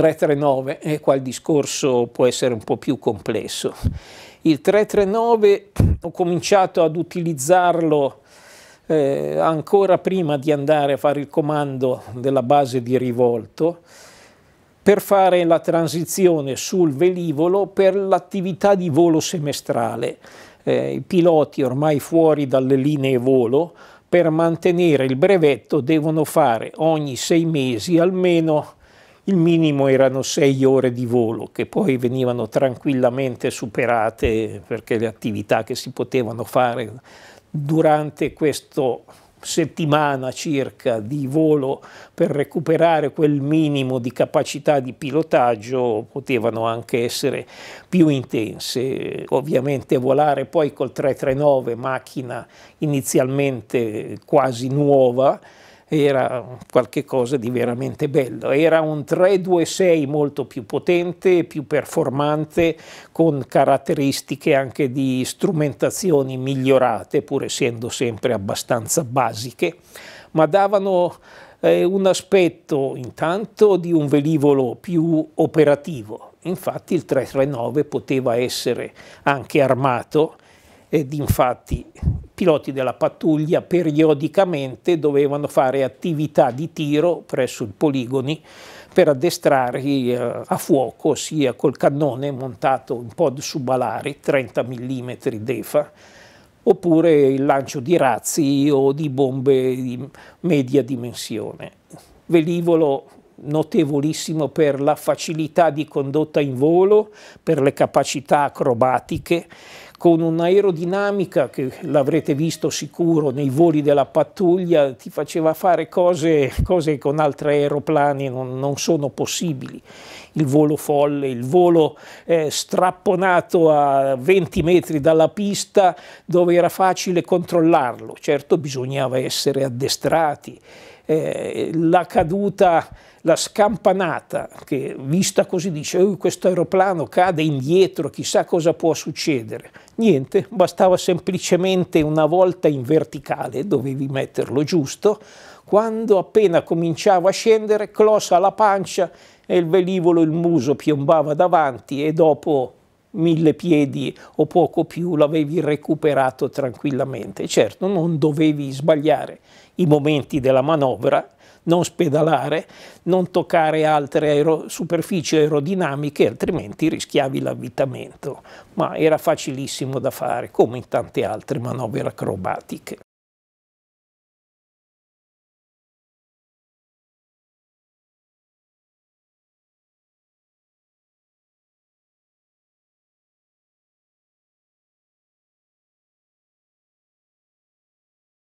339, e qua il discorso può essere un po' più complesso. Il 339 ho cominciato ad utilizzarlo eh, ancora prima di andare a fare il comando della base di rivolto per fare la transizione sul velivolo per l'attività di volo semestrale. Eh, I piloti ormai fuori dalle linee volo per mantenere il brevetto devono fare ogni sei mesi almeno il minimo erano sei ore di volo che poi venivano tranquillamente superate perché le attività che si potevano fare durante questa settimana circa di volo per recuperare quel minimo di capacità di pilotaggio potevano anche essere più intense. Ovviamente volare poi col 339 macchina inizialmente quasi nuova era qualcosa di veramente bello, era un 326 molto più potente, più performante, con caratteristiche anche di strumentazioni migliorate, pur essendo sempre abbastanza basiche, ma davano eh, un aspetto intanto di un velivolo più operativo. Infatti il 339 poteva essere anche armato, ed infatti i piloti della pattuglia periodicamente dovevano fare attività di tiro presso i poligoni per addestrarli eh, a fuoco sia col cannone montato in pod subalari 30 mm d'EFA oppure il lancio di razzi o di bombe di media dimensione. Velivolo notevolissimo per la facilità di condotta in volo, per le capacità acrobatiche con un'aerodinamica che l'avrete visto sicuro nei voli della pattuglia, ti faceva fare cose, cose che con altri aeroplani non, non, sono possibili. Il volo folle, il volo eh, strapponato a 20 metri dalla pista dove era facile controllarlo, certo bisognava essere addestrati. Eh, la caduta, la scampanata, che vista così dice oh, questo aeroplano cade indietro, chissà cosa può succedere. Niente, bastava semplicemente una volta in verticale, dovevi metterlo giusto, quando appena cominciava a scendere, closa la pancia e il velivolo, il muso piombava davanti e dopo mille piedi o poco più l'avevi recuperato tranquillamente. Certo, non dovevi sbagliare i momenti della manovra, non spedalare, non toccare altre aero superfici aerodinamiche, altrimenti rischiavi l'avvitamento. Ma era facilissimo da fare, come in tante altre manovre acrobatiche.